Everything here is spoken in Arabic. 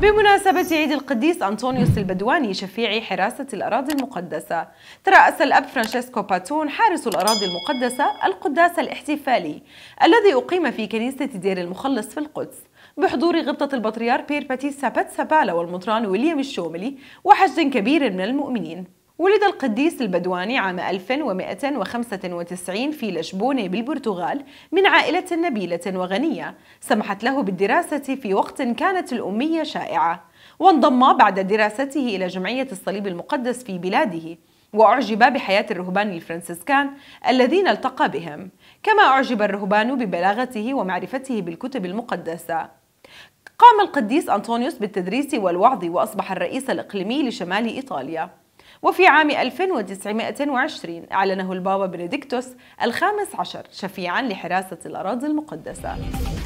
بمناسبة عيد القديس أنطونيوس البدواني شفيع حراسة الأراضي المقدسة ترأس الأب فرانشيسكو باتون حارس الأراضي المقدسة القداس الاحتفالي الذي أقيم في كنيسة دير المخلص في القدس بحضور غبطة البطريار بير باتيس سابات سابالا والمطران ويليام الشوملي وحشد كبير من المؤمنين ولد القديس البدواني عام 1195 في لشبونة بالبرتغال من عائلة نبيلة وغنية سمحت له بالدراسة في وقت كانت الأمية شائعة وانضم بعد دراسته إلى جمعية الصليب المقدس في بلاده وأعجب بحياة الرهبان الفرنسيسكان الذين التقى بهم كما أعجب الرهبان ببلاغته ومعرفته بالكتب المقدسة قام القديس أنطونيوس بالتدريس والوعظ وأصبح الرئيس الإقليمي لشمال إيطاليا وفي عام 1920 أعلنه البابا بنديكتوس الخامس عشر شفيعا لحراسة الأراضي المقدسة